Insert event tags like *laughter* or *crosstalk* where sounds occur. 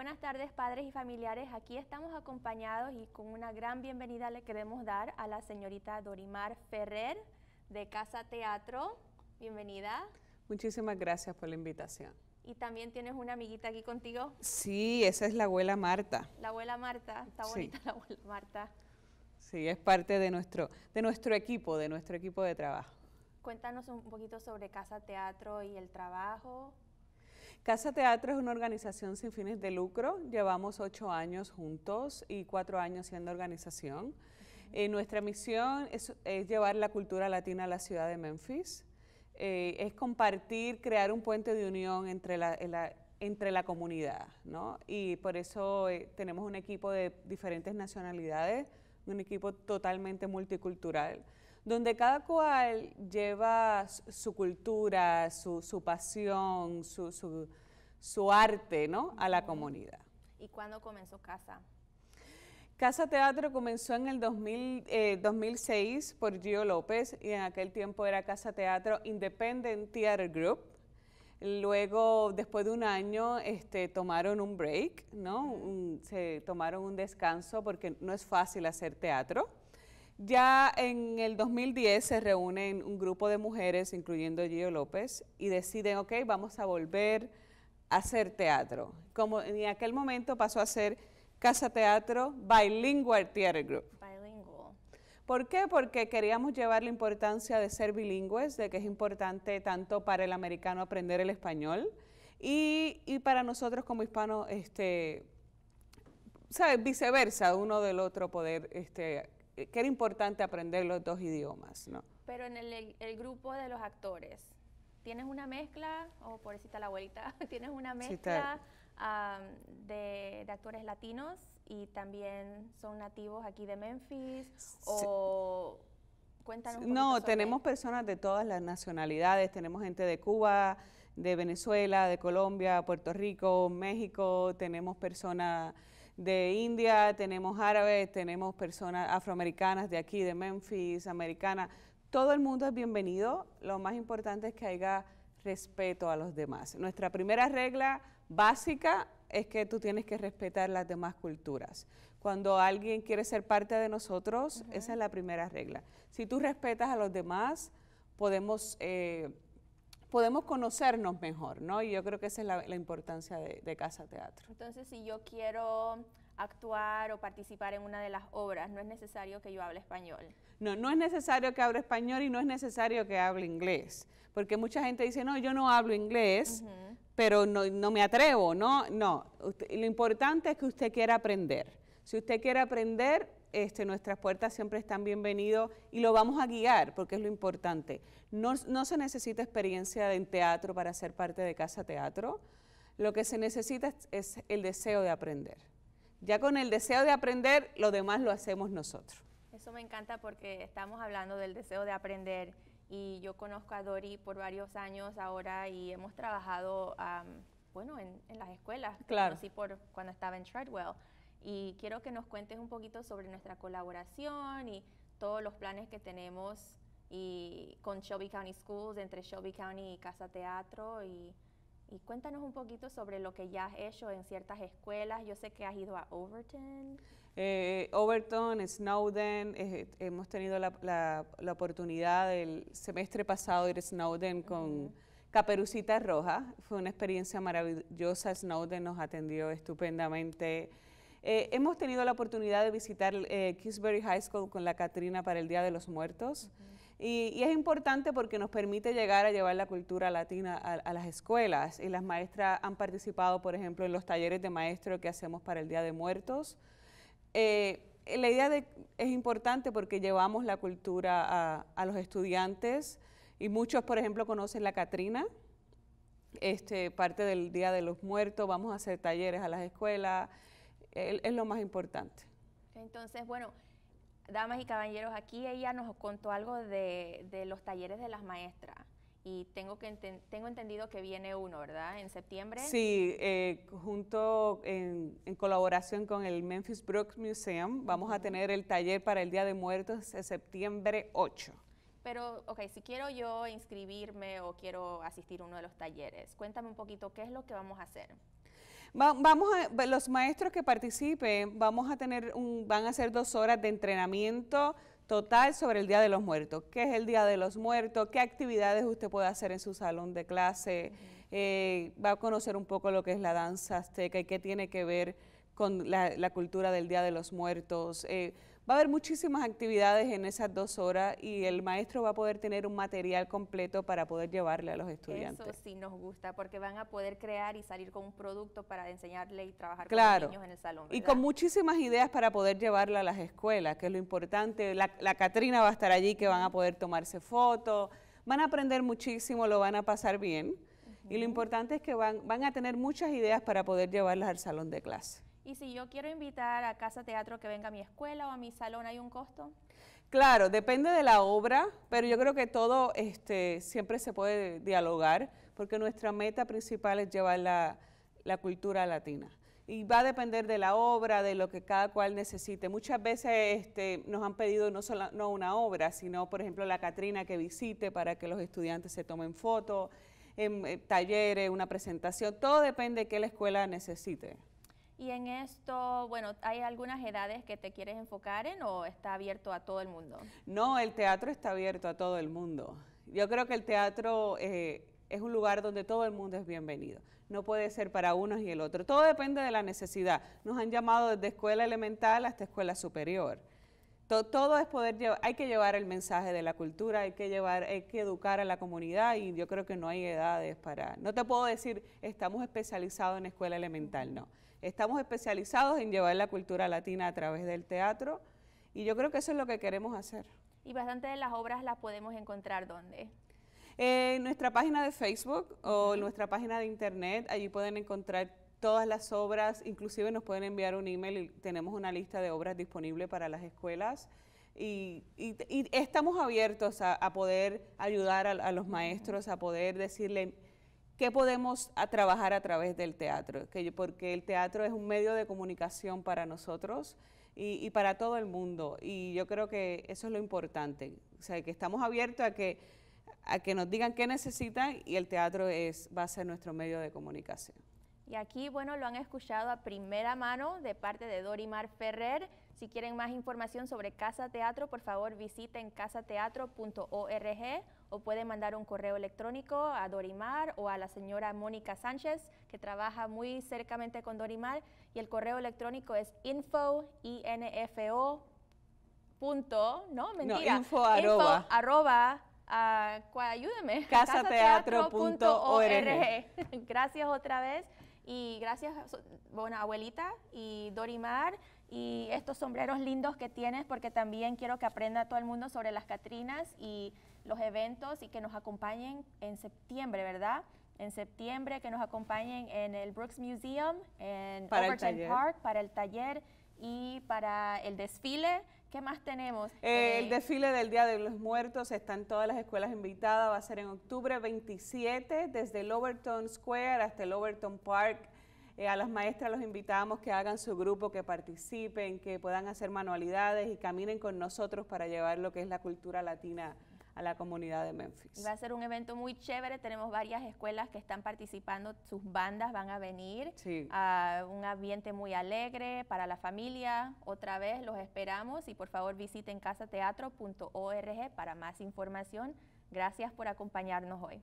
Buenas tardes padres y familiares, aquí estamos acompañados y con una gran bienvenida le queremos dar a la señorita Dorimar Ferrer de Casa Teatro. Bienvenida. Muchísimas gracias por la invitación. Y también tienes una amiguita aquí contigo. Sí, esa es la abuela Marta. La abuela Marta, está bonita la abuela Marta. Sí, es parte de nuestro, de nuestro equipo, de nuestro equipo de trabajo. Cuéntanos un poquito sobre Casa Teatro y el trabajo. Casa Teatro es una organización sin fines de lucro. Llevamos ocho años juntos y cuatro años siendo organización. Eh, nuestra misión es, llevar la cultura latina a la ciudad de Memphis. Eh, es compartir, crear un puente de unión entre la, entre la comunidad, ¿no? Y por eso eh, tenemos un equipo de diferentes nacionalidades, un equipo totalmente multicultural donde cada cual lleva su cultura, su, pasión, su, arte ¿no? a la comunidad. ¿Y cuándo comenzó Casa? Casa Teatro comenzó en el 2006 eh, por Gio López y en aquel tiempo era Casa Teatro Independent Theater Group. Luego, después de un año, este, tomaron un break, ¿no? se tomaron un descanso porque no es fácil hacer teatro. Ya en el 2010 se reúnen un grupo de mujeres, incluyendo Gio López, y deciden, ok, vamos a volver a hacer teatro. Como en aquel momento pasó a ser Casa Teatro Bilingual Theater Group. Bilingual. ¿Por qué? Porque queríamos llevar la importancia de ser bilingües, de que es importante tanto para el americano aprender el español y, para nosotros como hispanos, este, ¿sabes? viceversa, uno del otro poder este, eh, que era importante aprender los dos idiomas, ¿no? Pero en el, grupo de los actores, ¿tienes una mezcla, o oh, pobrecita la abuelita, *laughs* tienes una mezcla de, actores latinos y también son nativos aquí de Memphis o cuéntanos un No, tenemos personas de todas las nacionalidades, tenemos gente de Cuba, de Venezuela, de Colombia, Puerto Rico, México, tenemos personas de India, tenemos árabes, tenemos personas afroamericanas de aquí, de Memphis, americanas. Todo el mundo es bienvenido. Lo más importante es que haya respeto a los demás. Nuestra primera regla básica es que tú tienes que respetar las demás culturas. Cuando alguien quiere ser parte de nosotros, esa es la primera regla. Si tú respetas a los demás, podemos... Eh, podemos conocernos mejor, ¿no? Y yo creo que esa es la, importancia de, Casa Teatro. Entonces, si yo quiero actuar o participar en una de las obras, no es necesario que yo hable español. No, no es necesario que hable español y no es necesario que hable inglés, porque mucha gente dice, no, yo no hablo inglés, pero no, me atrevo, ¿no? No, lo importante es que usted quiera aprender. Si usted quiere aprender, este, nuestras puertas siempre están bienvenidos y lo vamos a guiar porque es lo importante. No, se necesita experiencia en teatro para ser parte de Casa Teatro. Lo que se necesita es, el deseo de aprender. Ya con el deseo de aprender, lo demás lo hacemos nosotros. Eso me encanta porque estamos hablando del deseo de aprender y yo conozco a Dori por varios años ahora y hemos trabajado, bueno, en, las escuelas. Claro. sí, por cuando estaba en Treadwell y quiero que nos cuentes un poquito sobre nuestra colaboración y todos los planes que tenemos y con Shelby County Schools, entre Shelby County y Casa Teatro y, cuéntanos un poquito sobre lo que ya has hecho en ciertas escuelas. Yo sé que has ido a Overton. Eh, Overton, Snowden, eh, hemos tenido la, oportunidad el semestre pasado ir a Snowden con... Caperucita Roja, fue una experiencia maravillosa, Snowden nos atendió estupendamente, eh, hemos tenido la oportunidad de visitar eh, Kingsbury High School con la Catrina para el Día de los Muertos. y, es importante porque nos permite llegar a llevar la cultura latina a, las escuelas. Y las maestras han participado, por ejemplo, en los talleres de maestro que hacemos para el Día de Muertos. Eh, la idea es importante porque llevamos la cultura a, a, los estudiantes y muchos, por ejemplo, conocen la Catrina. Este, parte del Día de los Muertos, vamos a hacer talleres a las escuelas, es, lo más importante. Entonces, bueno, damas y caballeros, aquí ella nos contó algo de, los talleres de las maestras y tengo, que tengo entendido que viene uno, ¿verdad? En septiembre. Sí, eh, junto en, colaboración con el Memphis Brooks Museum, vamos a tener el taller para el Día de Muertos de septiembre 8. Pero, ok, si quiero yo inscribirme o quiero asistir a uno de los talleres, cuéntame un poquito qué es lo que vamos a hacer vamos a, los maestros que participen vamos a tener un, van a hacer dos horas de entrenamiento total sobre el Día de los Muertos. ¿Qué es el Día de los Muertos? ¿Qué actividades usted puede hacer en su salón de clase? Eh, va a conocer un poco lo que es la danza azteca y qué tiene que ver con la, cultura del Día de los Muertos. Eh, Va a haber muchísimas actividades en esas dos horas y el maestro va a poder tener un material completo para poder llevarle a los estudiantes. Eso sí nos gusta porque van a poder crear y salir con un producto para enseñarle y trabajar con los niños en el salón. Y con muchísimas ideas para poder llevarla a las escuelas, que es lo importante. La, Catrina va a estar allí, que van a poder tomarse fotos, van a aprender muchísimo, lo van a pasar bien. Y lo importante es que van, van a tener muchas ideas para poder llevarlas al salón de clase. Y si yo quiero invitar a Casa Teatro que venga a mi escuela o a mi salón, ¿hay un costo? Claro, depende de la obra, pero yo creo que todo este, siempre se puede dialogar, porque nuestra meta principal es llevar la, cultura latina y va a depender de la obra, de lo que cada cual necesite. Muchas veces este, nos han pedido no, solo, no una obra, sino, por ejemplo, la Catrina que visite para que los estudiantes se tomen fotos, en, em, eh, talleres, una presentación. Todo depende de qué la escuela necesite. Y en esto, bueno, ¿hay algunas edades que te quieres enfocar en o está abierto a todo el mundo? No, el teatro está abierto a todo el mundo. Yo creo que el teatro eh, es un lugar donde todo el mundo es bienvenido. No puede ser para unos y el otro. Todo depende de la necesidad. Nos han llamado desde escuela elemental hasta escuela superior. Todo, es poder llevar, hay que llevar el mensaje de la cultura, hay que llevar, hay que educar a la comunidad y yo creo que no hay edades para, no te puedo decir estamos especializados en escuela elemental, no. Estamos especializados en llevar la cultura latina a través del teatro y yo creo que eso es lo que queremos hacer. Y bastante de las obras las podemos encontrar dónde? Eh, en nuestra página de Facebook o en nuestra página de internet, allí pueden encontrar todas las obras, inclusive nos pueden enviar un email y tenemos una lista de obras disponible para las escuelas. Y, estamos abiertos a, poder ayudar a, a los maestros, a poder decirle, ¿Qué podemos a trabajar a través del teatro? porque el teatro es un medio de comunicación para nosotros y, para todo el mundo. Y yo creo que eso es lo importante. O sea, que estamos abiertos a que, a que nos digan qué necesitan y el teatro es, va a ser nuestro medio de comunicación. Y aquí, bueno, lo han escuchado a primera mano de parte de Dorimar Ferrer. Si quieren más información sobre Casa Teatro, por favor visiten casateatro.org o puede mandar un correo electrónico a Dorimar o a la señora Mónica Sánchez, que trabaja muy cercamente con Dorimar, y el correo electrónico es info, punto, no, mentira, no, info, arroba, info, arroba ah, *laughs* casateatro.org. *laughs* Gracias otra vez. Y gracias, bueno, abuelita y Dorimar y estos sombreros lindos que tienes, porque también quiero que aprenda todo el mundo sobre las Catrinas y los eventos y que nos acompañen en septiembre, ¿verdad? En septiembre que nos acompañen en el Brooks Museum, en Overton Park, para el taller y para el desfile. ¿Qué más tenemos? Eh, el eh, desfile del Día de los Muertos, están todas las escuelas invitadas, va a ser en octubre 27, desde el Overton Square hasta el Overton Park. Eh, a las maestras los invitamos que hagan su grupo, que participen, que puedan hacer manualidades y caminen con nosotros para llevar lo que es la cultura latina a la comunidad de Memphis. Va a ser un evento muy chévere, tenemos varias escuelas que están participando, sus bandas van a venir, a un ambiente muy alegre para la familia, otra vez los esperamos y por favor visiten casateatro.org para más información. Gracias por acompañarnos hoy.